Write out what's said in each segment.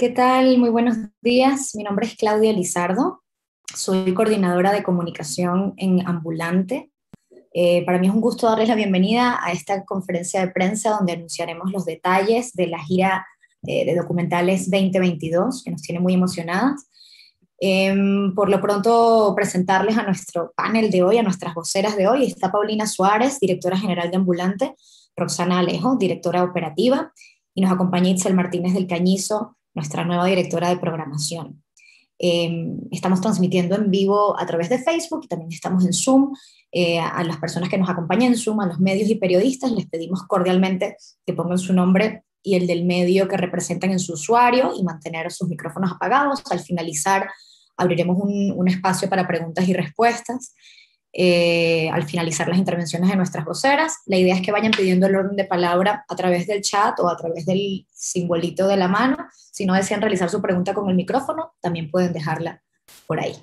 ¿Qué tal? Muy buenos días. Mi nombre es Claudia Lizardo. Soy coordinadora de comunicación en Ambulante. Eh, para mí es un gusto darles la bienvenida a esta conferencia de prensa donde anunciaremos los detalles de la gira eh, de documentales 2022, que nos tiene muy emocionadas. Em, por lo pronto, presentarles a nuestro panel de hoy, a nuestras voceras de hoy. Está Paulina Suárez, directora general de Ambulante, Roxana Alejo, directora operativa, y nos acompaña Itzel Martínez del Cañizo, nuestra nueva directora de programación. Em, estamos transmitiendo en vivo a través de Facebook y también estamos en Zoom. Eh, a las personas que nos acompañan en Zoom, a los medios y periodistas, les pedimos cordialmente que pongan su nombre y el del medio que representan en su usuario y mantener sus micrófonos apagados. Al finalizar, abriremos un espacio para preguntas y respuestas. Eh, al finalizar las intervenciones de nuestras voceras. La idea es que vayan pidiendo el orden de palabra a través del chat o a través del simbolito de la mano. Si no desean realizar su pregunta con el micrófono, también pueden dejarla por ahí.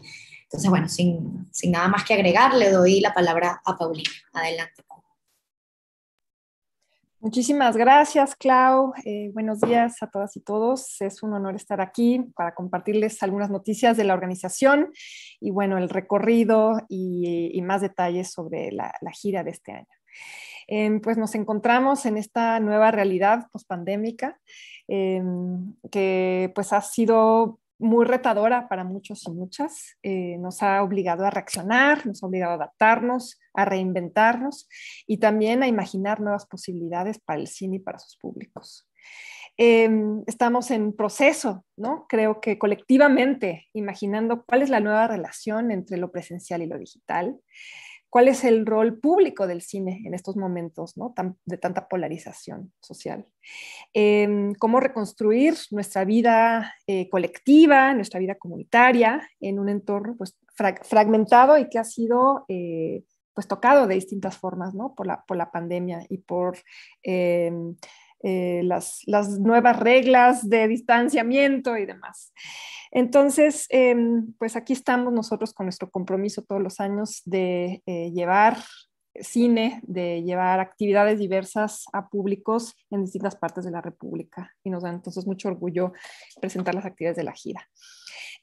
Entonces, bueno, sin nada más que agregar, le doy la palabra a Paulina. Adelante. Muchísimas gracias, Clau. Eh, buenos días a todas y todos. Es un honor estar aquí para compartirles algunas noticias de la organización y, bueno, el recorrido y, más detalles sobre la, gira de este año. Em, pues nos encontramos en esta nueva realidad pospandémica eh, que pues ha sido muy retadora para muchos y muchas. Eh, nos ha obligado a reaccionar, nos ha obligado a adaptarnos, a reinventarnos y también a imaginar nuevas posibilidades para el cine y para sus públicos. Em, estamos en proceso, ¿no? Creo que colectivamente imaginando cuál es la nueva relación entre lo presencial y lo digital cuál es el rol público del cine en estos momentos ¿no? de tanta polarización social. Em, cómo reconstruir nuestra vida eh, colectiva, nuestra vida comunitaria en un entorno pues, fragmentado y que ha sido eh, pues, tocado de distintas formas por, por la pandemia y por em, eh, las, nuevas reglas de distanciamiento y demás. Entonces, em, pues aquí estamos nosotros con nuestro compromiso todos los años de eh, llevar cine, de llevar actividades diversas a públicos en distintas partes de la República. Y nos da entonces mucho orgullo presentar las actividades de la gira.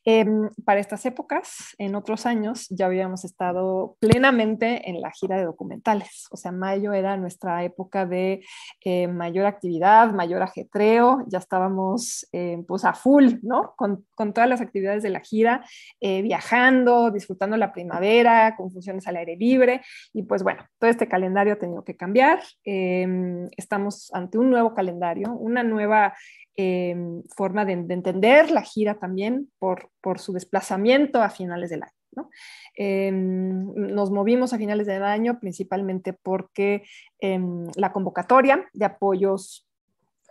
Em, para estas épocas, en otros años, ya habíamos estado plenamente en la gira de documentales. O sea, mayo era nuestra época de eh, mayor actividad, mayor ajetreo, ya estábamos eh, pues a full, ¿no? Con, todas las actividades de la gira, eh, viajando, disfrutando la primavera, con funciones al aire libre. Y pues bueno, todo este calendario ha tenido que cambiar. Em, estamos ante un nuevo calendario, una nueva... Em, forma de, de entender la gira también por, por su desplazamiento a finales del año. Em, nos movimos a finales del año principalmente porque em, la convocatoria de apoyos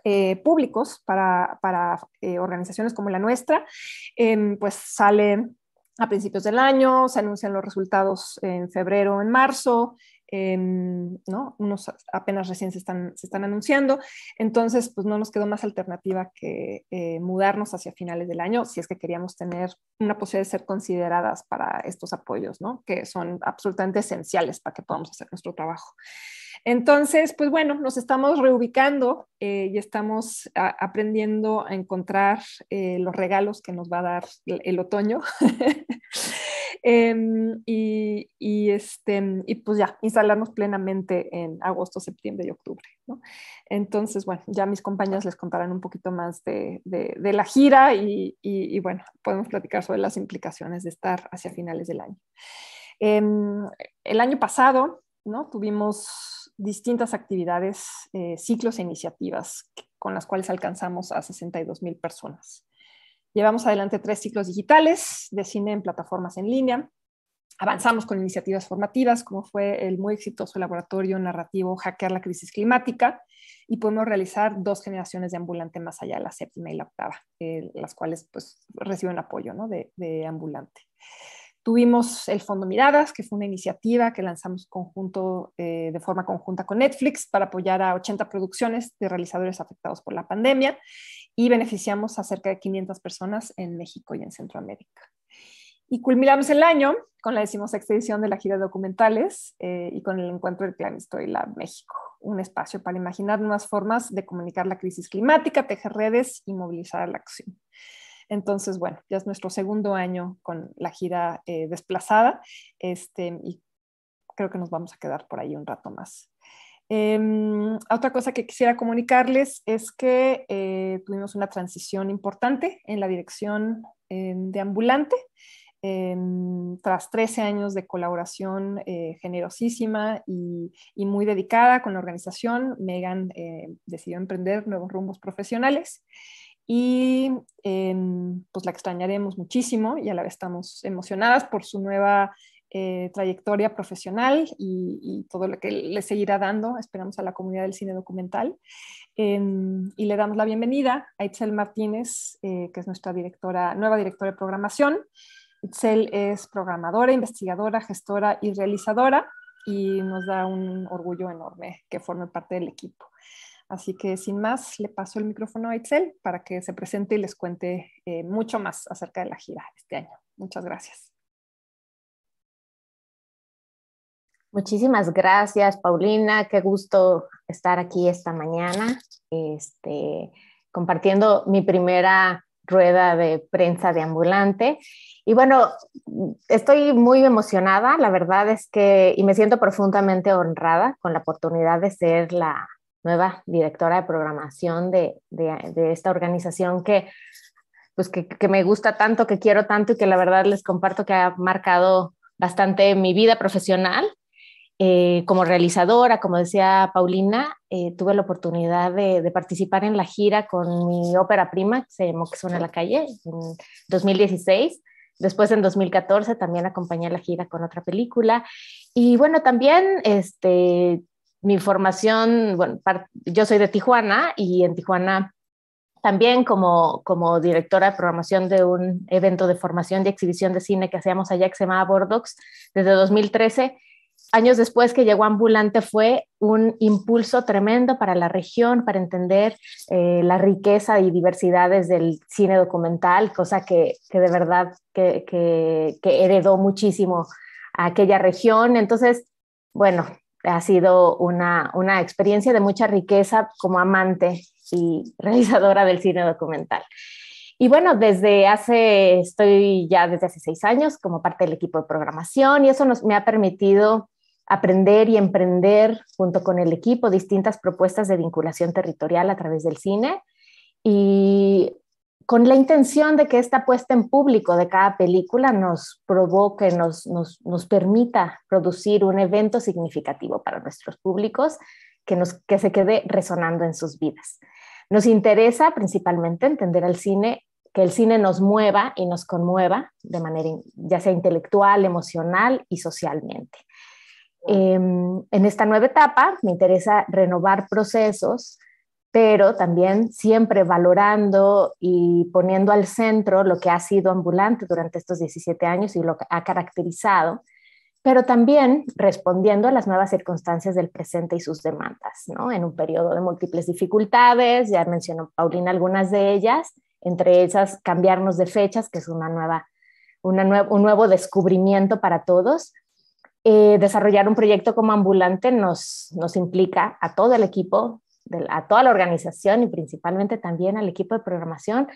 eh, públicos para, eh, organizaciones como la nuestra, em, pues sale a principios del año, se anuncian los resultados en febrero, en marzo, Em, ¿no? Unos apenas recién se están, se están anunciando, entonces pues no nos quedó más alternativa que eh, mudarnos hacia finales del año si es que queríamos tener una posibilidad de ser consideradas para estos apoyos, ¿no? Que son absolutamente esenciales para que podamos hacer nuestro trabajo. Entonces, pues bueno, nos estamos reubicando eh, y estamos aprendiendo a encontrar eh, los regalos que nos va a dar el, el otoño. Em, este, y, pues ya, instalarnos plenamente en agosto, septiembre y octubre. Entonces, bueno, ya mis compañeras les contarán un poquito más de, la gira y, bueno, podemos platicar sobre las implicaciones de estar hacia finales del año. Em, el año pasado ¿no? tuvimos distintas actividades, eh, ciclos e iniciativas con las cuales alcanzamos a 62 mil personas. Llevamos adelante tres ciclos digitales de cine en plataformas en línea. Avanzamos con iniciativas formativas, como fue el muy exitoso laboratorio narrativo Hackear la crisis climática, y podemos realizar dos generaciones de ambulante más allá, de la séptima y la octava, eh, las cuales pues, reciben apoyo de, ambulante. Tuvimos el Fondo Miradas, que fue una iniciativa que lanzamos conjunto, eh, de forma conjunta con Netflix para apoyar a 80 producciones de realizadores afectados por la pandemia y beneficiamos a cerca de 500 personas en México y en Centroamérica. Y culminamos el año con la decimosexta edición de la gira de documentales eh, y con el encuentro del Plan Story Lab México, un espacio para imaginar nuevas formas de comunicar la crisis climática, tejer redes y movilizar la acción. Entonces, bueno, ya es nuestro segundo año con la gira eh, desplazada este, y creo que nos vamos a quedar por ahí un rato más. Em, otra cosa que quisiera comunicarles es que eh, tuvimos una transición importante en la dirección em, de Ambulante. Em, tras 13 años de colaboración eh, generosísima y, y, muy dedicada con la organización, Megan eh, decidió emprender nuevos rumbos profesionales y pues la extrañaremos muchísimo y a la vez estamos emocionadas por su nueva eh, trayectoria profesional y, todo lo que le seguirá dando, esperamos, a la comunidad del cine documental. Em, y le damos la bienvenida a Itzel Martínez, eh, que es nuestra nueva directora de programación. Itzel es programadora, investigadora, gestora y realizadora y nos da un orgullo enorme que forme parte del equipo. Así que sin más, le paso el micrófono a Itzel para que se presente y les cuente eh, mucho más acerca de la gira este año. Muchas gracias. Muchísimas gracias, Paulina. Qué gusto estar aquí esta mañana, este, compartiendo mi primera rueda de prensa de ambulante. Y bueno, estoy muy emocionada, la verdad es que, y me siento profundamente honrada con la oportunidad de ser la nueva directora de programación de, esta organización pues, que, que me gusta tanto, que quiero tanto y que la verdad les comparto que ha marcado bastante mi vida profesional eh, como realizadora, como decía Paulina, eh, tuve la oportunidad de, participar en la gira con mi ópera prima, que se llamó Que suena la calle, en 2016. Después en 2014 también acompañé la gira con otra película. Y bueno, también este, mi formación, bueno, yo soy de Tijuana y en Tijuana también como, como directora de programación de un evento de formación y exhibición de cine que hacíamos allá que se llamaba Bordox desde 2013 años después que llegó Ambulante fue un impulso tremendo para la región, para entender eh, la riqueza y diversidades del cine documental, cosa que, que de verdad que, que, que, heredó muchísimo a aquella región. Entonces, bueno, ha sido una, una experiencia de mucha riqueza como amante y realizadora del cine documental. Y bueno, desde hace, estoy ya desde hace seis años como parte del equipo de programación y eso nos, me ha permitido aprender y emprender junto con el equipo distintas propuestas de vinculación territorial a través del cine y con la intención de que esta puesta en público de cada película nos provoque, nos, nos, permita producir un evento significativo para nuestros públicos que, nos, que se quede resonando en sus vidas. Nos interesa principalmente entender al cine, que el cine nos mueva y nos conmueva de manera ya sea intelectual, emocional y socialmente. Em, en esta nueva etapa me interesa renovar procesos, pero también siempre valorando y poniendo al centro lo que ha sido ambulante durante estos 17 años y lo que ha caracterizado, pero también respondiendo a las nuevas circunstancias del presente y sus demandas, ¿no? En un periodo de múltiples dificultades, ya mencionó Paulina algunas de ellas, entre ellas cambiarnos de fechas, que es una nueva, un nuevo descubrimiento para todos, eh, desarrollar un proyecto como ambulante nos, nos implica a todo el equipo, de, a toda la organización y principalmente también al equipo de programación,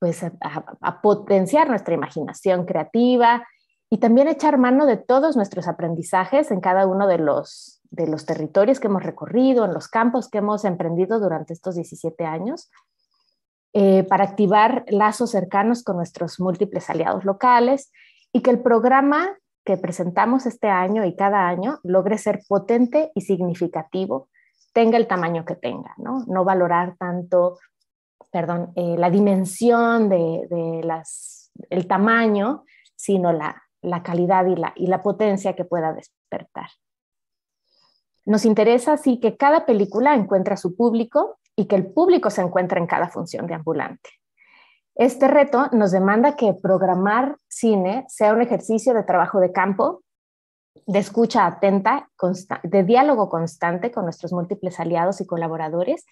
pues a, potenciar nuestra imaginación creativa y también echar mano de todos nuestros aprendizajes en cada uno de los, de los territorios que hemos recorrido, en los campos que hemos emprendido durante estos 17 años. Eh, para activar lazos cercanos con nuestros múltiples aliados locales y que el programa que presentamos este año y cada año logre ser potente y significativo, tenga el tamaño que tenga, ¿no? valorar tanto, perdón, eh, la dimensión de, las, el tamaño, sino la, calidad y la, y la potencia que pueda despertar. Nos interesa así que cada película encuentre su público y que el público se encuentre en cada función de ambulante. Este reto nos demanda que programar cine sea un ejercicio de trabajo de campo, de escucha atenta, de diálogo constante con nuestros múltiples aliados y colaboradores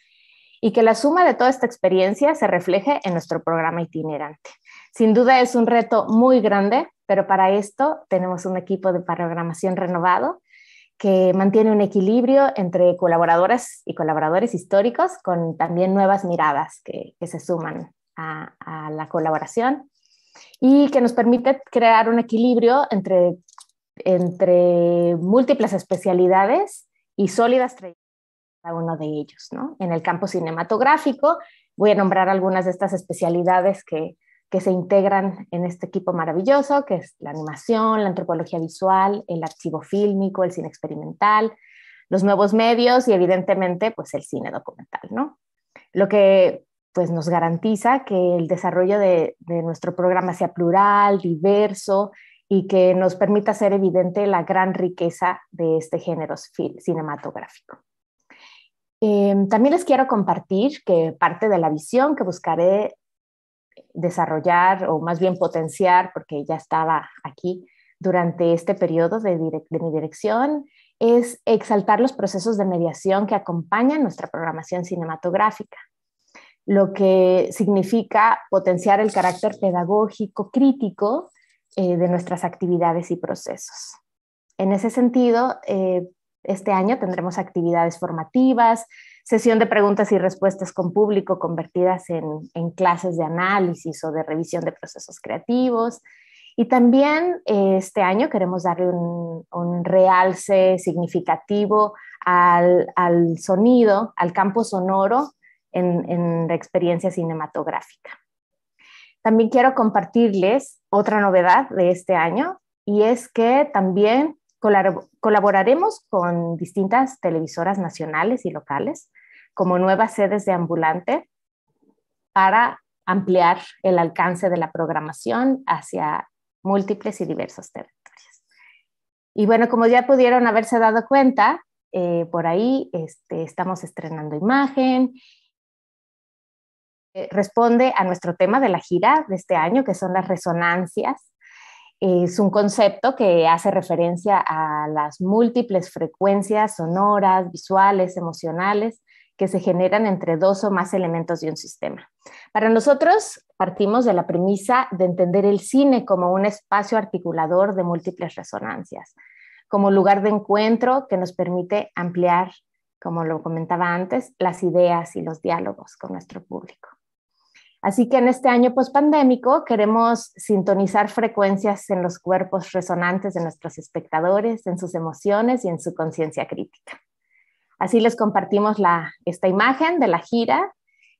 y que la suma de toda esta experiencia se refleje en nuestro programa itinerante. Sin duda es un reto muy grande, pero para esto tenemos un equipo de programación renovado que mantiene un equilibrio entre colaboradores y colaboradores históricos con también nuevas miradas que, que se suman a, la colaboración y que nos permite crear un equilibrio entre, entre múltiples especialidades y sólidas trayectorias cada uno de ellos. ¿no? En el campo cinematográfico voy a nombrar algunas de estas especialidades que, se integran en este equipo maravilloso, que es la animación, la antropología visual, el archivo fílmico, el cine experimental, los nuevos medios y evidentemente pues el cine documental, ¿no? Lo que pues nos garantiza que el desarrollo de, nuestro programa sea plural, diverso y que nos permita hacer evidente la gran riqueza de este género cinematográfico. Em, también les quiero compartir que parte de la visión que buscaré desarrollar o más bien potenciar, porque ya estaba aquí durante este periodo de mi dirección, es exaltar los procesos de mediación que acompañan nuestra programación cinematográfica lo que significa potenciar el carácter pedagógico crítico eh, de nuestras actividades y procesos. En ese sentido, eh, este año tendremos actividades formativas, sesión de preguntas y respuestas con público convertidas en, clases de análisis o de revisión de procesos creativos. Y también eh, este año queremos darle un, realce significativo al, sonido, al campo sonoro en, la experiencia cinematográfica. También quiero compartirles otra novedad de este año y es que también colaboraremos con distintas televisoras nacionales y locales como nuevas sedes de ambulante para ampliar el alcance de la programación hacia múltiples y diversos territorios. Y bueno, como ya pudieron haberse dado cuenta, eh, por ahí este, estamos estrenando imagen eh, responde a nuestro tema de la gira de este año, que son las resonancias. Es un concepto que hace referencia a las múltiples frecuencias sonoras, visuales, emocionales que se generan entre dos o más elementos de un sistema. Para nosotros partimos de la premisa de entender el cine como un espacio articulador de múltiples resonancias, como lugar de encuentro que nos permite ampliar, como lo comentaba antes, las ideas y los diálogos con nuestro público. Así que en este año pospandémico queremos sintonizar frecuencias en los cuerpos resonantes de nuestros espectadores, en sus emociones y en su conciencia crítica. Así les compartimos esta imagen de la gira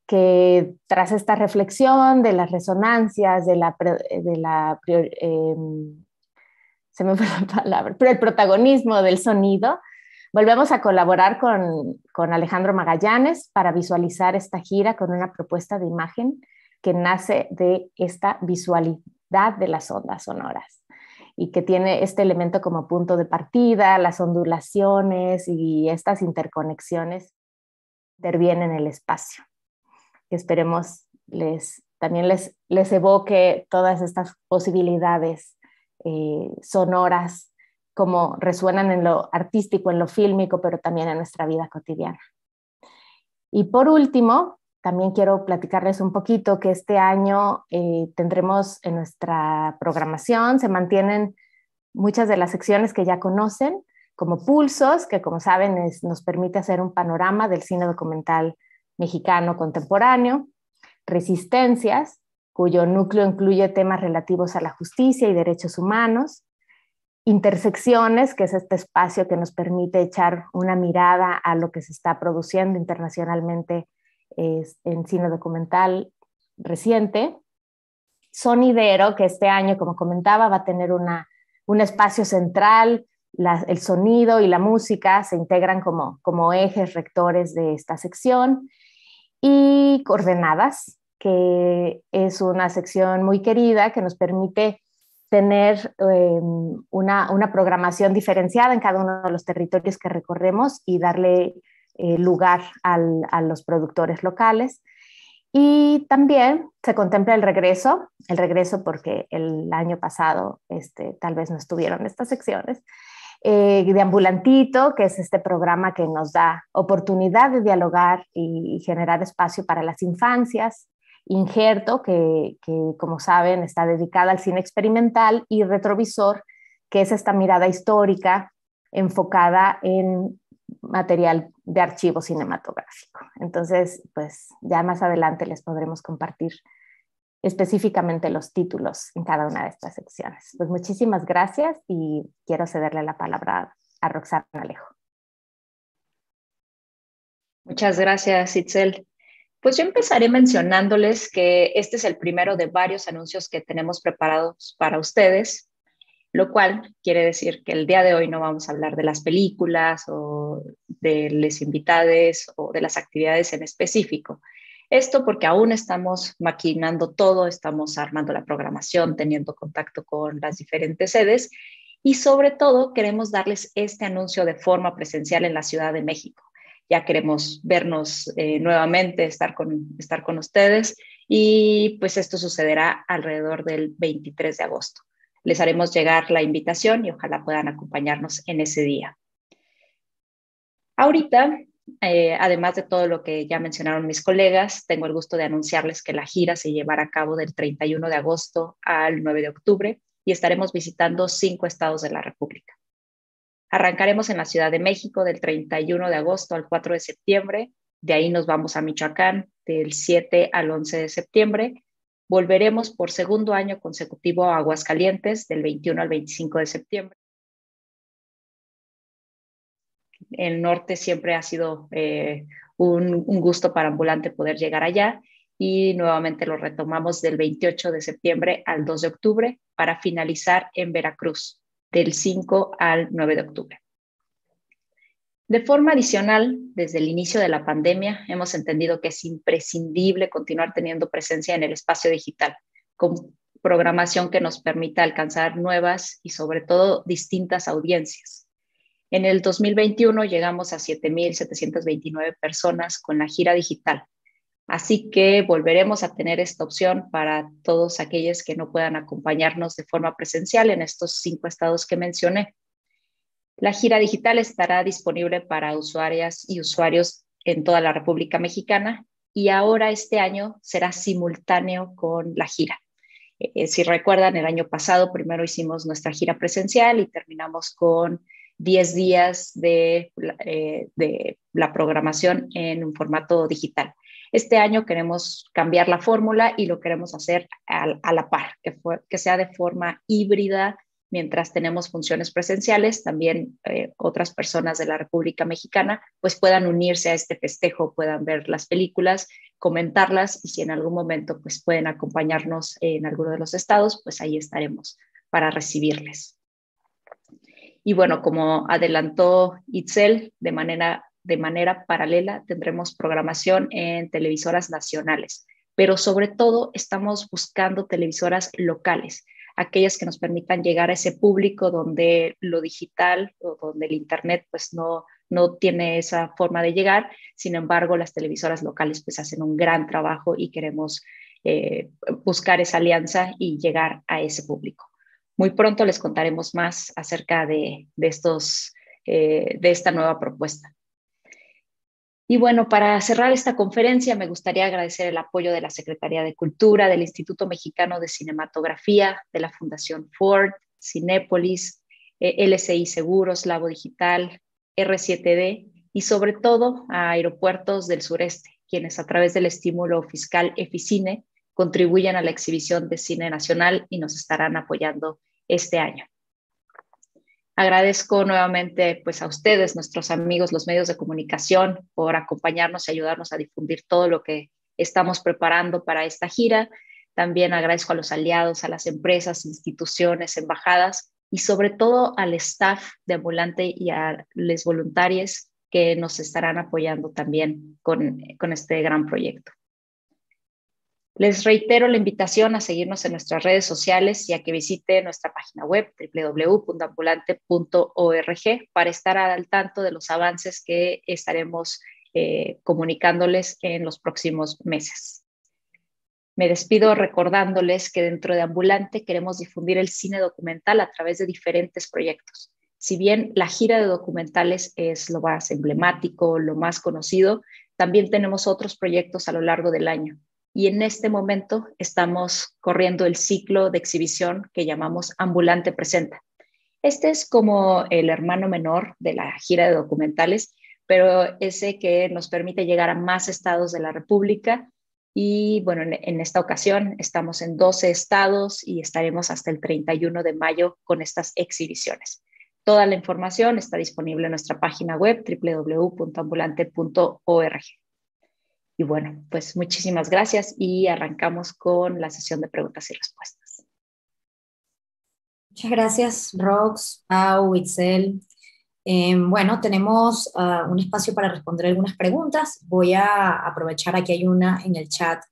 que tras esta reflexión de las resonancias, de la, em, se me fue la palabra, pero el protagonismo del sonido, Volvemos a colaborar con, Alejandro Magallanes para visualizar esta gira con una propuesta de imagen que nace de esta visualidad de las ondas sonoras y que tiene este elemento como punto de partida, las ondulaciones y estas interconexiones intervienen en el espacio. Esperemos les, también les, les evoque todas estas posibilidades eh, sonoras como resuenan en lo artístico, en lo fílmico, pero también en nuestra vida cotidiana. Y por último, también quiero platicarles un poquito que este año eh, tendremos en nuestra programación, se mantienen muchas de las secciones que ya conocen, como Pulsos, que como saben nos permite hacer un panorama del cine documental mexicano contemporáneo, Resistencias, cuyo núcleo incluye temas relativos a la justicia y derechos humanos, Intersecciones, que es este espacio que nos permite echar una mirada a lo que se está produciendo internacionalmente en cine documental reciente. Sonidero, que este año, como comentaba, va a tener un espacio central. el sonido y la música se integran como, como ejes rectores de esta sección. Y Coordenadas, que es una sección muy querida que nos permite tener em, una, programación diferenciada en cada uno de los territorios que recorremos y darle eh, lugar a los productores locales. Y también se contempla el regreso, el regreso porque el año pasado este, tal vez no estuvieron estas secciones, eh, de Ambulantito, que es este programa que nos da oportunidad de dialogar y generar espacio para las infancias Injerto, que, que como saben está dedicada al cine experimental, y Retrovisor, que es esta mirada histórica enfocada en material de archivo cinematográfico. Entonces, pues ya más adelante les podremos compartir específicamente los títulos en cada una de estas secciones. Pues muchísimas gracias y quiero cederle la palabra a Roxana Alejo. Muchas gracias, Itzel. Pues yo empezaré mencionándoles que este es el primero de varios anuncios que tenemos preparados para ustedes, lo cual quiere decir que el día de hoy no vamos a hablar de las películas o de los invitades o de las actividades en específico. Esto porque aún estamos maquinando todo, estamos armando la programación, teniendo contacto con las diferentes sedes y sobre todo queremos darles este anuncio de forma presencial en la Ciudad de México ya queremos vernos eh, nuevamente, estar con, estar con ustedes y pues esto sucederá alrededor del 23 de agosto. Les haremos llegar la invitación y ojalá puedan acompañarnos en ese día. Ahorita, eh, además de todo lo que ya mencionaron mis colegas, tengo el gusto de anunciarles que la gira se llevará a cabo del 31 de agosto al 9 de octubre y estaremos visitando cinco estados de la República. Arrancaremos en la Ciudad de México del 31 de agosto al 4 de septiembre, de ahí nos vamos a Michoacán del 7 al 11 de septiembre, volveremos por segundo año consecutivo a Aguascalientes del 21 al 25 de septiembre. El norte siempre ha sido eh, un gusto para ambulante poder llegar allá y nuevamente lo retomamos del 28 de septiembre al 2 de octubre para finalizar en Veracruz del 5 al 9 de octubre. De forma adicional, desde el inicio de la pandemia, hemos entendido que es imprescindible continuar teniendo presencia en el espacio digital, con programación que nos permita alcanzar nuevas y sobre todo distintas audiencias. En el 2021 llegamos a 7.729 personas con la gira digital, Así que volveremos a tener esta opción para todos aquellos que no puedan acompañarnos de forma presencial en estos cinco estados que mencioné. La gira digital estará disponible para usuarias y usuarios en toda la República Mexicana y ahora este año será simultáneo con la gira. Eh, si recuerdan, el año pasado primero hicimos nuestra gira presencial y terminamos con 10 días eh, de, la programación en un formato digital. Este año queremos cambiar la fórmula y lo queremos hacer a, la par, que, sea de forma híbrida, mientras tenemos funciones presenciales, también eh, otras personas de la República Mexicana pues puedan unirse a este festejo, puedan ver las películas, comentarlas y si en algún momento pues pueden acompañarnos en alguno de los estados, pues ahí estaremos para recibirles. Y bueno, como adelantó Itzel, de manera, de manera paralela tendremos programación en televisoras nacionales, pero sobre todo estamos buscando televisoras locales, aquellas que nos permitan llegar a ese público donde lo digital o donde el Internet pues no, no tiene esa forma de llegar. Sin embargo, las televisoras locales pues hacen un gran trabajo y queremos eh, buscar esa alianza y llegar a ese público. Muy pronto les contaremos más acerca de, estos, eh, de esta nueva propuesta. Y bueno, para cerrar esta conferencia, me gustaría agradecer el apoyo de la Secretaría de Cultura, del Instituto Mexicano de Cinematografía, de la Fundación Ford, Cinépolis, eh, LSI LCI Seguros, Labo Digital, R7D y sobre todo a aeropuertos del sureste, quienes a través del estímulo fiscal Eficine contribuyan a la exhibición de cine nacional y nos estarán apoyando este año. Agradezco nuevamente pues, a ustedes, nuestros amigos, los medios de comunicación, por acompañarnos y ayudarnos a difundir todo lo que estamos preparando para esta gira. También agradezco a los aliados, a las empresas, instituciones, embajadas y sobre todo al staff de Ambulante y a los voluntarios que nos estarán apoyando también con este gran proyecto. Les reitero la invitación a seguirnos en nuestras redes sociales y a que visite nuestra página web www.ambulante.org para estar al tanto de los avances que estaremos eh, comunicándoles en los próximos meses. Me despido recordándoles que dentro de Ambulante queremos difundir el cine documental a través de diferentes proyectos. Si bien la gira de documentales es lo más emblemático, lo más conocido, también tenemos otros proyectos a lo largo del año y en este momento estamos corriendo el ciclo de exhibición que llamamos Ambulante Presenta. Este es como el hermano menor de la gira de documentales, pero ese que nos permite llegar a más estados de la República. Y bueno, en, esta ocasión estamos en 12 estados y estaremos hasta el 31 de mayo con estas exhibiciones. Toda la información está disponible en nuestra página web www.ambulante.org. Y bueno, pues muchísimas gracias y arrancamos con la sesión de preguntas y respuestas. Muchas gracias, Rox, Pau, Itzel. Eh, bueno, tenemos ah, un espacio para responder algunas preguntas. Voy a aprovechar, aquí hay una en el chat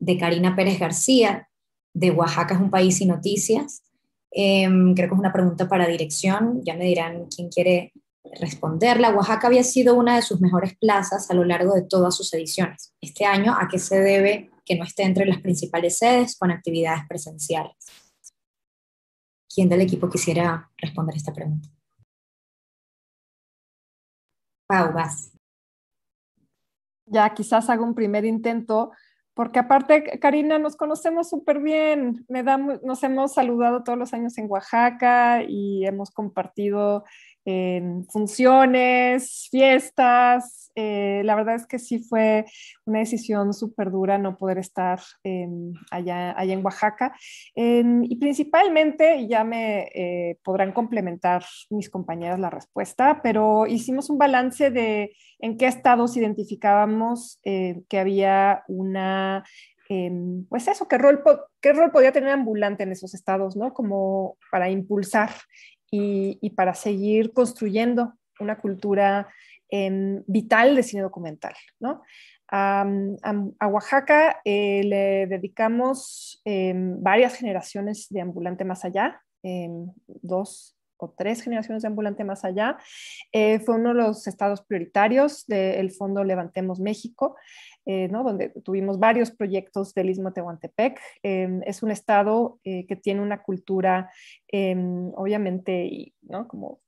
de Karina Pérez García, de Oaxaca es un país sin noticias. Em, creo que es una pregunta para dirección, ya me dirán quién quiere responderla, Oaxaca había sido una de sus mejores plazas a lo largo de todas sus ediciones. Este año, ¿a qué se debe que no esté entre las principales sedes con actividades presenciales? ¿Quién del equipo quisiera responder esta pregunta? Pau, vas. Ya, quizás hago un primer intento, porque aparte, Karina, nos conocemos súper bien. Me nos hemos saludado todos los años en Oaxaca y hemos compartido en funciones, fiestas. Eh, la verdad es que sí fue una decisión súper dura no poder estar allá, en Oaxaca. y principalmente, ya me eh, podrán complementar mis compañeras la respuesta, pero hicimos un balance de en qué estados identificábamos eh, que había una em, pues eso, ¿qué rol, ¿qué rol, podía tener ambulante en esos estados, ¿no? Como para impulsar y, para seguir construyendo una cultura em, vital de cine documental. ¿no? a, Oaxaca eh, le dedicamos em, varias generaciones de Ambulante Más Allá, em, dos o tres generaciones de ambulante más allá. Eh, fue uno de los estados prioritarios del Fondo Levantemos México, eh, ¿no? donde tuvimos varios proyectos del Istmo Tehuantepec. Em, es un estado eh, que tiene una cultura, em, obviamente, ¿no? como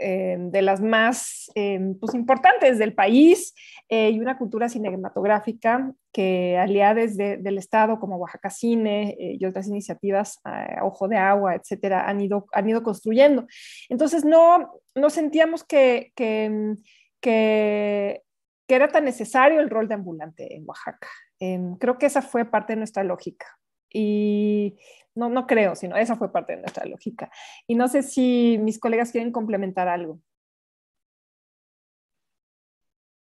eh, de las más eh, pues, importantes del país eh, y una cultura cinematográfica que aliades del Estado como Oaxaca Cine y otras iniciativas, Ojo de Agua, etcétera, han ido, han ido construyendo. Entonces no, no sentíamos que, que, que, que era tan necesario el rol de ambulante en Oaxaca. Em, creo que esa fue parte de nuestra lógica. Y no, no creo, sino esa fue parte de nuestra lógica. Y no sé si mis colegas quieren complementar algo.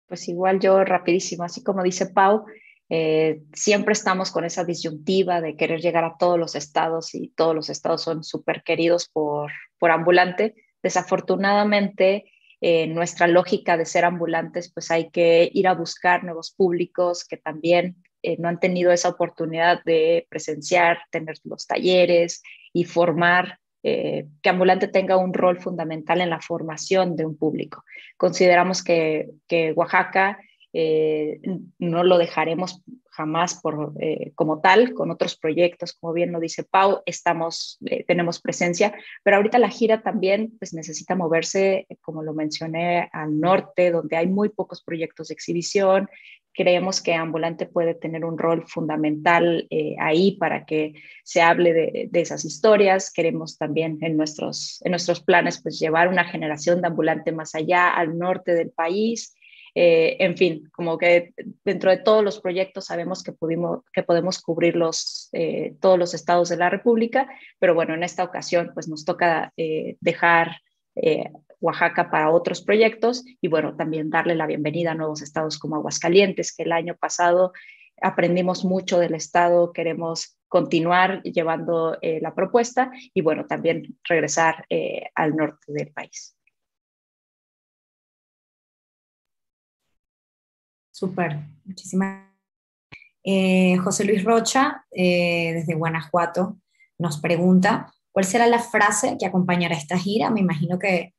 Pues igual yo rapidísimo, así como dice Pau, eh, siempre estamos con esa disyuntiva de querer llegar a todos los estados y todos los estados son súper queridos por, ambulante. Desafortunadamente, eh, nuestra lógica de ser ambulantes, pues hay que ir a buscar nuevos públicos que también eh, no han tenido esa oportunidad de presenciar, tener los talleres y formar, eh, que Ambulante tenga un rol fundamental en la formación de un público. Consideramos que, Oaxaca eh, no lo dejaremos jamás como tal, con otros proyectos, como bien lo dice Pau, estamos, tenemos presencia, pero ahorita la gira también pues, necesita moverse, como lo mencioné, al norte, donde hay muy pocos proyectos de exhibición, Creemos que Ambulante puede tener un rol fundamental eh, ahí para que se hable de, esas historias. Queremos también en nuestros, en nuestros planes pues, llevar una generación de Ambulante más allá, al norte del país. Eh, en fin, como que dentro de todos los proyectos sabemos que, pudimos, que podemos cubrir los, eh, todos los estados de la República, pero bueno, en esta ocasión pues nos toca dejar Oaxaca para otros proyectos y bueno, también darle la bienvenida a nuevos estados como Aguascalientes, que el año pasado aprendimos mucho del estado, queremos continuar llevando eh, la propuesta y bueno, también regresar eh, al norte del país. Super, muchísimas eh, José Luis Rocha, eh, desde Guanajuato, nos pregunta, ¿cuál será la frase que acompañará esta gira? Me imagino que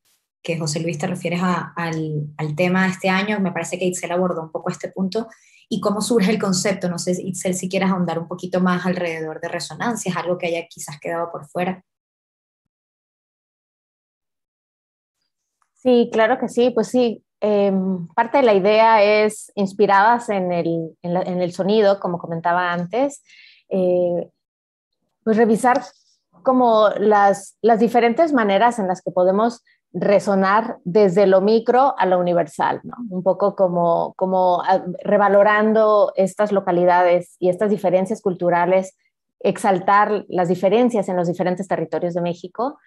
que José Luis te refieres al, tema este año, me parece que Itzel abordó un poco este punto y cómo surge el concepto. No sé, Itzel, si quieres ahondar un poquito más alrededor de resonancias, algo que haya quizás quedado por fuera. Sí, claro que sí, pues sí. Em, parte de la idea es inspiradas en el, sonido, como comentaba antes, eh, pues revisar como las diferentes maneras en las que podemos resonar desde lo micro a lo universal, Un poco como, como ah, revalorando estas localidades y estas diferencias culturales, exaltar las diferencias en los diferentes territorios de México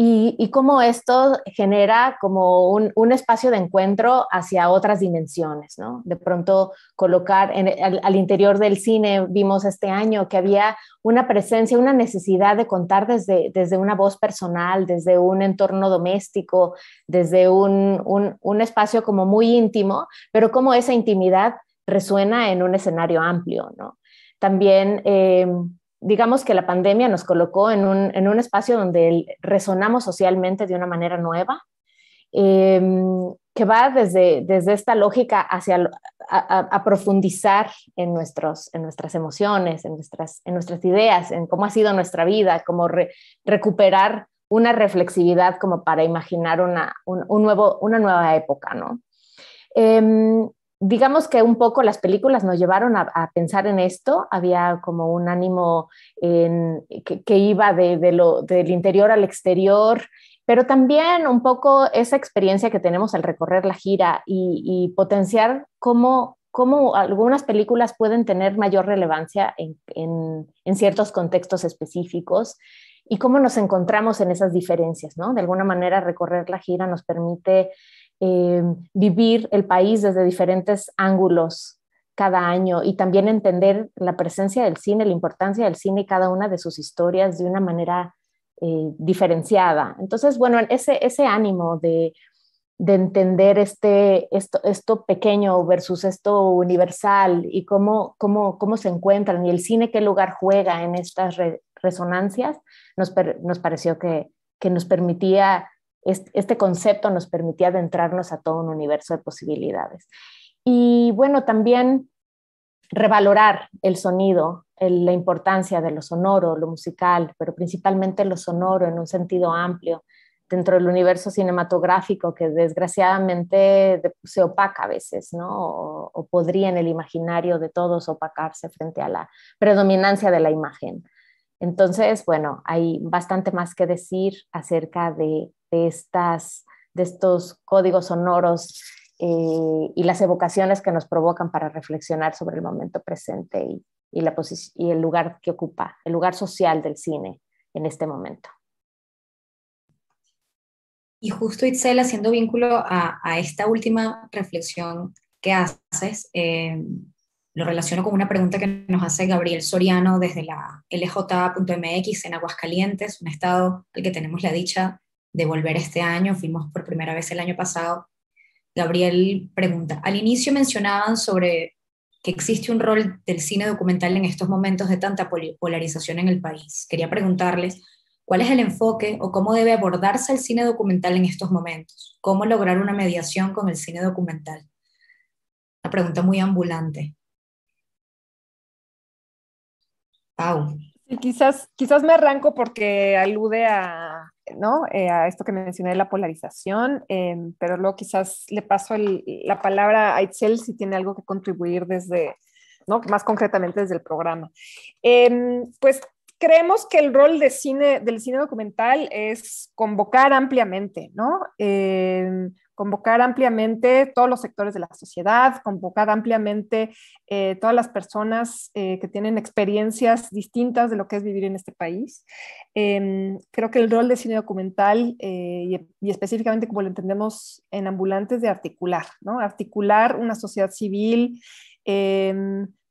y, cómo esto genera como un, espacio de encuentro hacia otras dimensiones, ¿no? De pronto colocar al, interior del cine, vimos este año que había una presencia, una necesidad de contar desde, desde una voz personal, desde un entorno doméstico, desde un, espacio como muy íntimo, pero cómo esa intimidad resuena en un escenario amplio, ¿no? También... Eh, digamos que la pandemia nos colocó en un, en un espacio donde resonamos socialmente de una manera nueva, em, que va desde, desde esta lógica hacia a, profundizar en, nuestros, en nuestras emociones, en nuestras, en nuestras ideas, en cómo ha sido nuestra vida, cómo recuperar una reflexividad como para imaginar una, un, nuevo, una nueva época, ¿no? Em, digamos que un poco las películas nos llevaron a, pensar en esto, había como un ánimo que, iba de, lo, del interior al exterior, pero también un poco esa experiencia que tenemos al recorrer la gira y, potenciar cómo, algunas películas pueden tener mayor relevancia en, en ciertos contextos específicos y cómo nos encontramos en esas diferencias, ¿no? De alguna manera recorrer la gira nos permite eh, vivir el país desde diferentes ángulos cada año y también entender la presencia del cine, la importancia del cine y cada una de sus historias de una manera eh, diferenciada. Entonces, bueno, ese, ese ánimo de, entender este, esto, esto, pequeño versus esto universal y cómo, cómo, se encuentran y el cine qué lugar juega en estas resonancias, nos, nos pareció que, que nos permitía este concepto nos permitía adentrarnos a todo un universo de posibilidades. Y bueno, también revalorar el sonido, la importancia de lo sonoro, lo musical, pero principalmente lo sonoro en un sentido amplio dentro del universo cinematográfico que desgraciadamente se opaca a veces, ¿no? o podría en el imaginario de todos opacarse frente a la predominancia de la imagen. Entonces, bueno, hay bastante más que decir acerca de, estas, de estos códigos sonoros eh, y las evocaciones que nos provocan para reflexionar sobre el momento presente y, el lugar que ocupa, el lugar social del cine en este momento. Y justo Itzel, haciendo vínculo a, esta última reflexión que haces, eh, lo relaciono con una pregunta que nos hace Gabriel Soriano desde la lj.mx en Aguascalientes, un estado al que tenemos la dicha de volver este año, fuimos por primera vez el año pasado. Gabriel pregunta, al inicio mencionaban sobre que existe un rol del cine documental en estos momentos de tanta polarización en el país. Quería preguntarles cuál es el enfoque o cómo debe abordarse el cine documental en estos momentos, cómo lograr una mediación con el cine documental. Una pregunta muy ambulante. Y quizás, quizás me arranco porque alude a, ¿no? Eh, a esto que mencioné de la polarización, em, pero luego quizás le paso la palabra a Itzel si tiene algo que contribuir desde, ¿no? más concretamente desde el programa. Em, pues creemos que el rol cine, del cine documental es convocar ampliamente, ¿no? Eh, convocar ampliamente todos los sectores de la sociedad, convocar ampliamente eh, todas las personas eh, que tienen experiencias distintas de lo que es vivir en este país. creo que el rol del cine documental y, específicamente como lo entendemos en ambulantes de articular, ¿no? Articular una sociedad civil.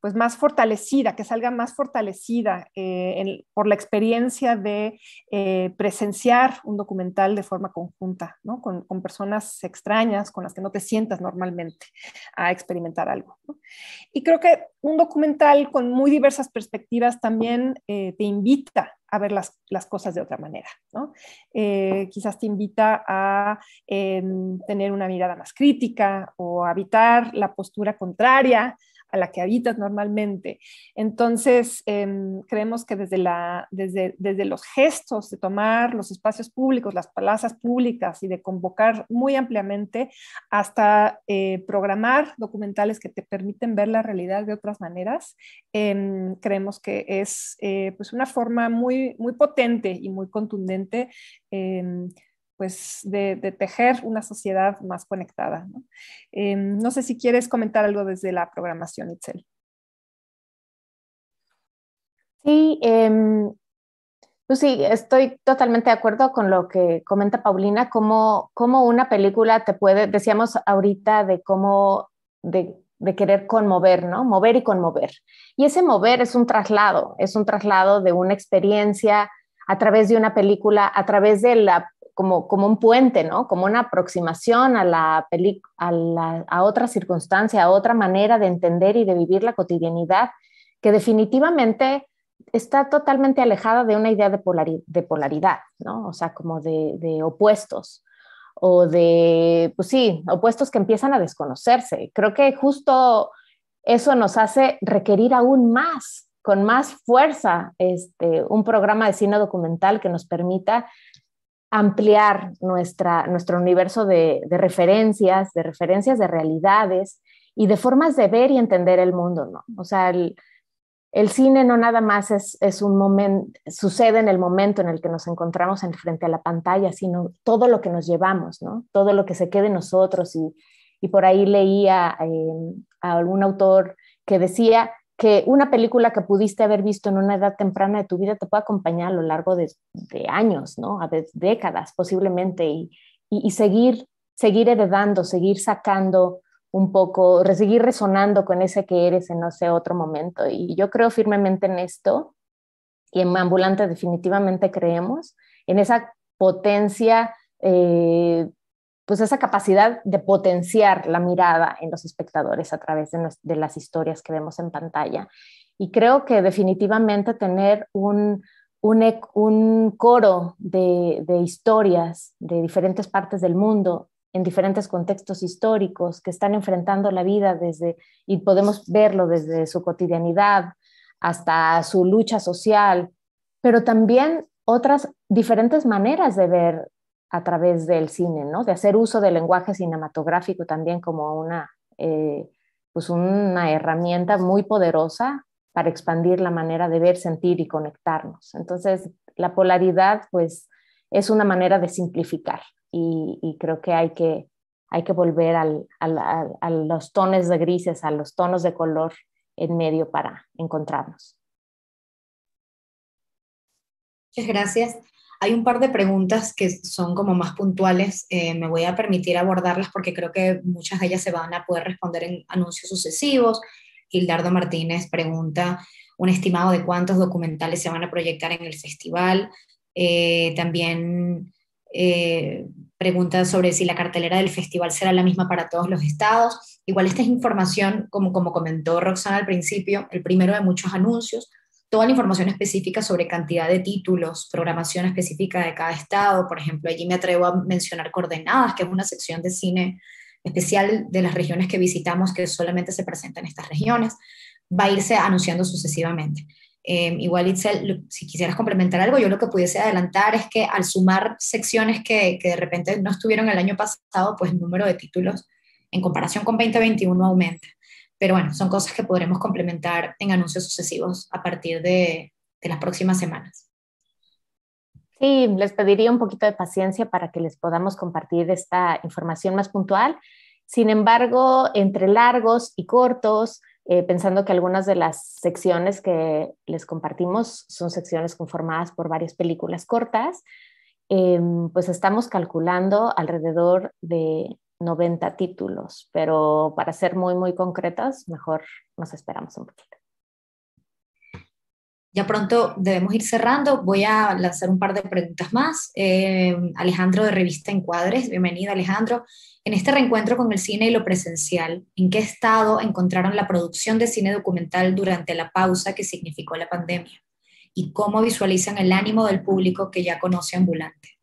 Pues, más fortalecida, que salga más fortalecida eh, por la experiencia de eh, presenciar un documental de forma conjunta, con, personas extrañas, con las que no te sientas normalmente a experimentar algo. Y creo que un documental con muy diversas perspectivas también eh, te invita a ver las, cosas de otra manera. ¿no? quizás te invita a em, tener una mirada más crítica o a evitar la postura contraria a la que habitas normalmente. Entonces, em, creemos que desde, la, desde, los gestos de tomar los espacios públicos, las plazas públicas y de convocar muy ampliamente hasta eh, programar documentales que te permiten ver la realidad de otras maneras, em, creemos que es eh, pues una forma muy, muy potente y muy contundente em, pues de, tejer una sociedad más conectada. Eh, ¿no? sé si quieres comentar algo desde la programación, Itzel. Sí, em, pues sí, estoy totalmente de acuerdo con lo que comenta Paulina, cómo, una película te puede, decíamos ahorita de cómo, de, de, querer conmover, ¿no? Mover y conmover. Y ese mover es un traslado, es un traslado de una experiencia a través de una película, a través de la como, como un puente, ¿no? Como una aproximación a, la a, otra circunstancia, a otra manera de entender y de vivir la cotidianidad, que definitivamente está totalmente alejada de una idea de, polaridad, ¿no? O sea, como de, de, opuestos o de, pues sí, opuestos que empiezan a desconocerse. Creo que justo eso nos hace requerir aún más, con más fuerza, este, un programa de cine documental que nos permita ampliar nuestra, nuestro universo de, referencias, de referencias de realidades y de formas de ver y entender el mundo, ¿no? O sea, el, cine no nada más es, un momento, sucede en el momento en el que nos encontramos en frente a la pantalla, sino todo lo que nos llevamos, ¿no? Todo lo que se quede en nosotros y, por ahí leía eh, a algún autor que decía que una película que pudiste haber visto en una edad temprana de tu vida te puede acompañar a lo largo de, años, ¿no? A décadas posiblemente y, seguir, seguir heredando, seguir sacando un poco, seguir resonando con ese que eres en no sé otro momento. Y yo creo firmemente en esto y en Ambulante definitivamente creemos en esa potencia eh, pues esa capacidad de potenciar la mirada en los espectadores a través de, las historias que vemos en pantalla. Y creo que definitivamente tener un, coro de, de, historias de diferentes partes del mundo, en diferentes contextos históricos, que están enfrentando la vida desde, y podemos verlo desde su cotidianidad hasta su lucha social, pero también otras diferentes maneras de ver a través del cine, ¿no? De hacer uso del lenguaje cinematográfico también como una, eh, pues una herramienta muy poderosa para expandir la manera de ver, sentir y conectarnos. Entonces, la polaridad, pues, es una manera de simplificar y, creo que hay que, volver a, los tonos de grises, a los tonos de color en medio para encontrarnos. Muchas gracias. Hay un par de preguntas que son como más puntuales. Eh, me voy a permitir abordarlas porque creo que muchas de ellas se van a poder responder en anuncios sucesivos. Gildardo Martínez pregunta un estimado de cuántos documentales se van a proyectar en el festival. Eh, también eh, pregunta sobre si la cartelera del festival será la misma para todos los estados. Igual esta es información, como, como comentó Roxana al principio, el primero de muchos anuncios toda la información específica sobre cantidad de títulos, programación específica de cada estado. Por ejemplo, allí me atrevo a mencionar Coordenadas, que es una sección de cine especial de las regiones que visitamos que solamente se presenta en estas regiones. Va a irse anunciando sucesivamente. Em, igual, Itzel, si quisieras complementar algo, yo lo que pudiese adelantar es que al sumar secciones que, que de repente no estuvieron el año pasado, pues el número de títulos en comparación con 2021 aumenta. Pero bueno, son cosas que podremos complementar en anuncios sucesivos a partir de, las próximas semanas. Sí, les pediría un poquito de paciencia para que les podamos compartir esta información más puntual. Sin embargo, entre largos y cortos, eh, pensando que algunas de las secciones que les compartimos son secciones conformadas por varias películas cortas, em, pues estamos calculando alrededor de 90 títulos, pero para ser muy, muy concretas, mejor nos esperamos un poquito. Ya pronto debemos ir cerrando. Voy a lanzar un par de preguntas más. Eh, Alejandro de Revista Encuadres, bienvenido Alejandro. En este reencuentro con el cine y lo presencial, ¿en qué estado encontraron la producción de cine documental durante la pausa que significó la pandemia? ¿Y cómo visualizan el ánimo del público que ya conoce ambulante?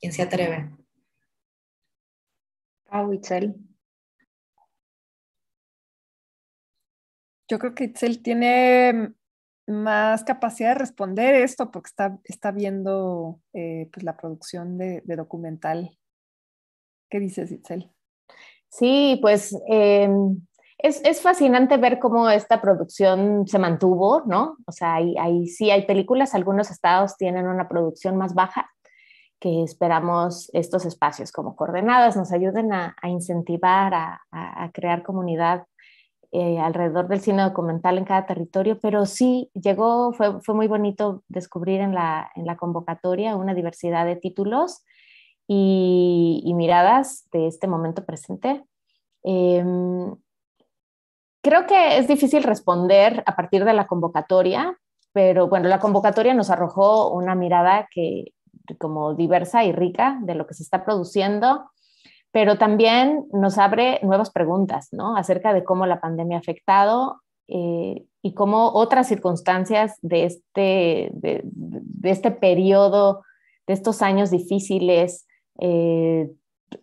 ¿Quién se atreve? Ah, Itzel. Yo creo que Itzel tiene más capacidad de responder esto porque está, viendo eh, pues la producción de, documental. ¿Qué dices, Itzel? Sí, pues em, es, fascinante ver cómo esta producción se mantuvo, ¿no? O sea, sí hay películas, algunos estados tienen una producción más baja, que esperamos estos espacios como coordenadas nos ayuden a, incentivar, a, crear comunidad eh, alrededor del cine documental en cada territorio, pero sí llegó, fue, muy bonito descubrir en la, convocatoria una diversidad de títulos y, miradas de este momento presente. Em, creo que es difícil responder a partir de la convocatoria, pero bueno, la convocatoria nos arrojó una mirada que, como diversa y rica de lo que se está produciendo, pero también nos abre nuevas preguntas, ¿no? Acerca de cómo la pandemia ha afectado eh, y cómo otras circunstancias de este, de, este periodo, de estos años difíciles, eh,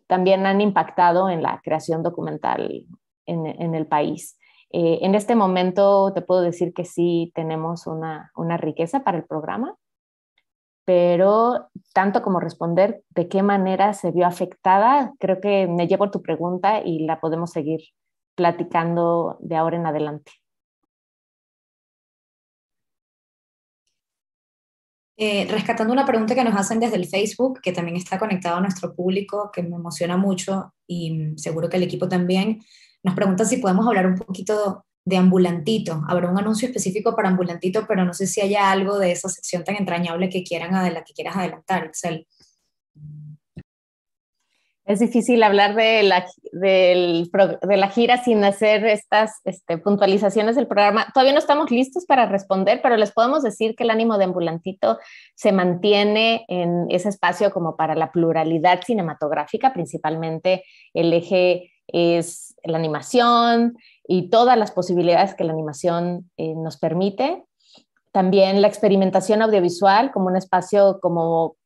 también han impactado en la creación documental en, el país. Eh, en este momento te puedo decir que sí tenemos una, una riqueza para el programa pero tanto como responder de qué manera se vio afectada, creo que me llevo tu pregunta y la podemos seguir platicando de ahora en adelante. Eh, rescatando una pregunta que nos hacen desde el Facebook, que también está conectado a nuestro público, que me emociona mucho y seguro que el equipo también, nos pregunta si podemos hablar un poquito de ambulantito. Habrá un anuncio específico para ambulantito, pero no sé si haya algo de esa sección tan entrañable que quieran que quieras adelantar, Excel. Es difícil hablar de la, de la gira sin hacer estas este, puntualizaciones del programa. Todavía no estamos listos para responder, pero les podemos decir que el ánimo de Ambulantito se mantiene en ese espacio como para la pluralidad cinematográfica, principalmente el eje es la animación, y todas las posibilidades que la animación eh, nos permite. También la experimentación audiovisual como un espacio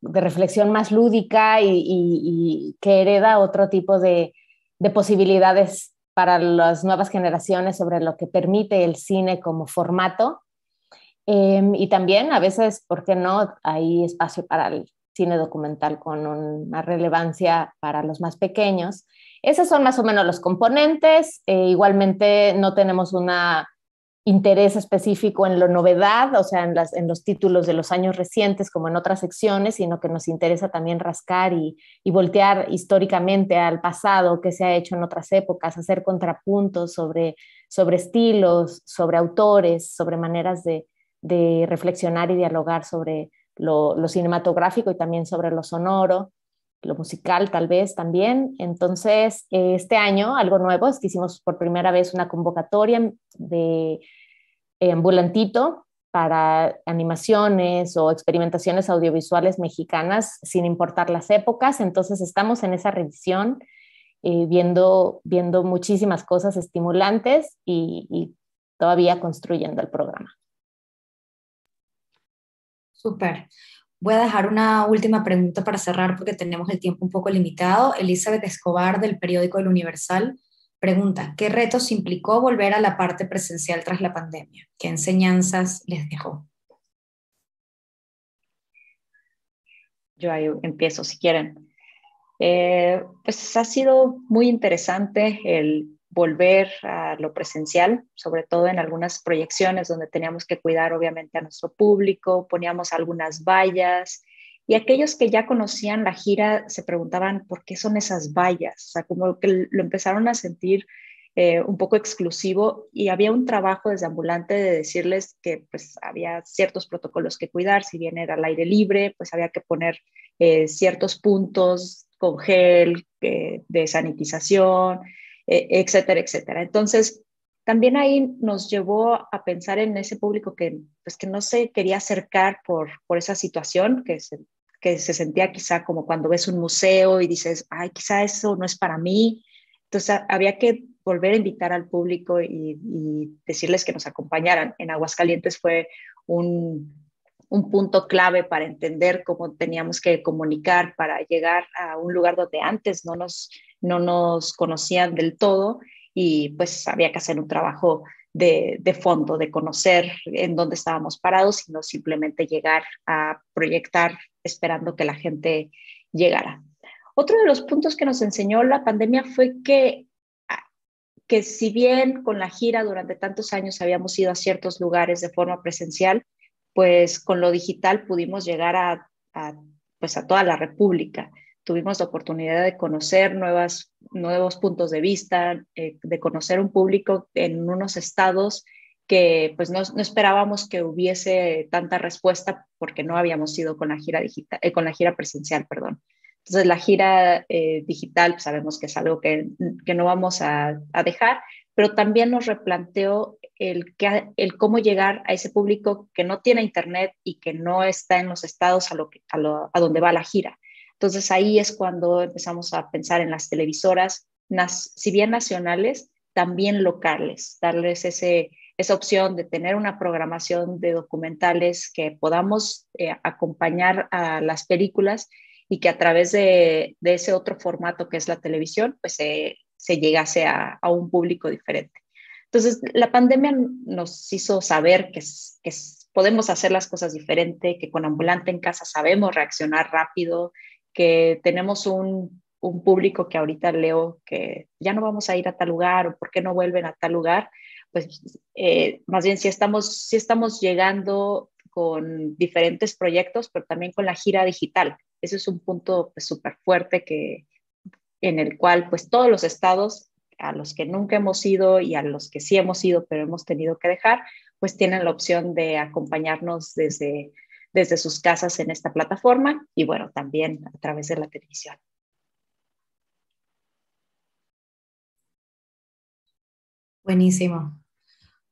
de reflexión más lúdica y, que hereda otro tipo de, posibilidades para las nuevas generaciones sobre lo que permite el cine como formato. Em, y también a veces, ¿por qué no? Hay espacio para el cine documental con una relevancia para los más pequeños. Esos son más o menos los componentes. Eh, igualmente no tenemos un interés específico en lo novedad, o sea, en, los títulos de los años recientes como en otras secciones, sino que nos interesa también rascar y, voltear históricamente al pasado, que se ha hecho en otras épocas, hacer contrapuntos sobre, estilos, sobre autores, sobre maneras de, reflexionar y dialogar sobre lo cinematográfico y también sobre lo sonoro lo musical tal vez también. Entonces, eh, este año algo nuevo es que hicimos por primera vez una convocatoria de eh, ambulantito para animaciones o experimentaciones audiovisuales mexicanas, sin importar las épocas. Entonces, estamos en esa revisión, eh, viendo, viendo muchísimas cosas estimulantes y, y todavía construyendo el programa. Súper. Voy a dejar una última pregunta para cerrar porque tenemos el tiempo un poco limitado. Elizabeth Escobar del periódico El Universal pregunta, ¿qué retos implicó volver a la parte presencial tras la pandemia? ¿Qué enseñanzas les dejó? Yo ahí empiezo si quieren. Eh, pues ha sido muy interesante el volver a lo presencial, sobre todo en algunas proyecciones donde teníamos que cuidar obviamente a nuestro público, poníamos algunas vallas y aquellos que ya conocían la gira se preguntaban por qué son esas vallas, o sea, como que lo empezaron a sentir eh, un poco exclusivo y había un trabajo desde ambulante de decirles que pues había ciertos protocolos que cuidar, si bien era al aire libre, pues había que poner eh, ciertos puntos con gel eh, de sanitización, eh, etcétera, etcétera. Entonces, también ahí nos llevó a pensar en ese público que, pues, que no se quería acercar por, por esa situación, que se, que se sentía quizá como cuando ves un museo y dices, ay, quizá eso no es para mí. Entonces, había que volver a invitar al público y, decirles que nos acompañaran. En Aguascalientes fue un, punto clave para entender cómo teníamos que comunicar, para llegar a un lugar donde antes no nos no nos conocían del todo y pues había que hacer un trabajo de, fondo, de conocer en dónde estábamos parados, y no simplemente llegar a proyectar esperando que la gente llegara. Otro de los puntos que nos enseñó la pandemia fue que, ah, que si bien con la gira durante tantos años habíamos ido a ciertos lugares de forma presencial, pues con lo digital pudimos llegar a pues, toda la República tuvimos la oportunidad de conocer nuevas, nuevos puntos de vista, eh, de conocer un público en unos estados que pues no, no, esperábamos que hubiese tanta respuesta porque no habíamos ido con la gira, digital, eh, con la gira presencial. Perdón. Entonces la gira eh, digital pues, sabemos que es algo que, que no vamos a, a, dejar, pero también nos replanteó el, que, el cómo llegar a ese público que no tiene internet y que no está en los estados a, lo que, a, lo, a donde va la gira. Entonces ahí es cuando empezamos a pensar en las televisoras, si bien nacionales, también locales, darles ese, esa opción de tener una programación de documentales que podamos eh, acompañar a las películas y que a través de, de, ese otro formato que es la televisión, pues se llegase a, a, un público diferente. Entonces, la pandemia nos hizo saber que, que podemos hacer las cosas diferente, que con Ambulante en Casa sabemos reaccionar rápido, que tenemos un, público que ahorita leo que ya no vamos a ir a tal lugar o por qué no vuelven a tal lugar, pues eh, más bien si estamos, si estamos llegando con diferentes proyectos, pero también con la gira digital. Ese es un punto súper pues, fuerte que, en el cual pues todos los estados a los que nunca hemos ido y a los que sí hemos ido pero hemos tenido que dejar, pues tienen la opción de acompañarnos desde desde sus casas en esta plataforma y bueno, también a través de la televisión. Buenísimo.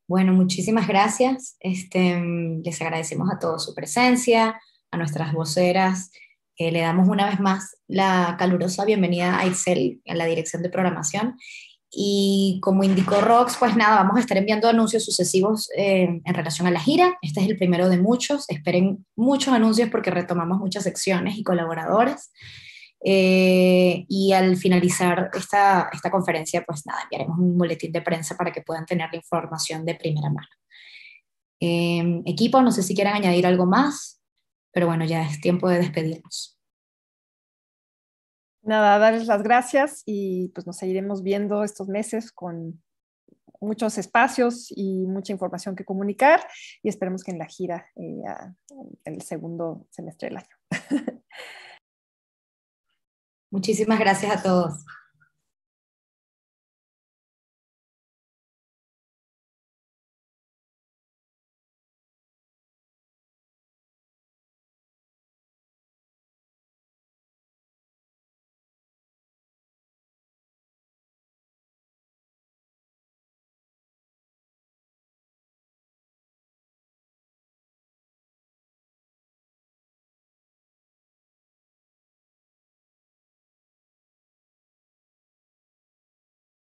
Bueno, muchísimas gracias. Este, les agradecemos a todos su presencia, a nuestras voceras. Eh, le damos una vez más la calurosa bienvenida a Excel, a la dirección de programación, y como indicó Rox, pues nada, vamos a estar enviando anuncios sucesivos eh, en relación a la gira. Este es el primero de muchos. Esperen muchos anuncios porque retomamos muchas secciones y colaboradores. Eh, y al finalizar esta, conferencia, pues nada, enviaremos un boletín de prensa para que puedan tener la información de primera mano. Eh, equipo, no sé si quieren añadir algo más, pero bueno, ya es tiempo de despedirnos. Nada, darles las gracias y pues nos seguiremos viendo estos meses con muchos espacios y mucha información que comunicar y esperemos que en la gira eh, el segundo semestre del año. Muchísimas gracias a todos.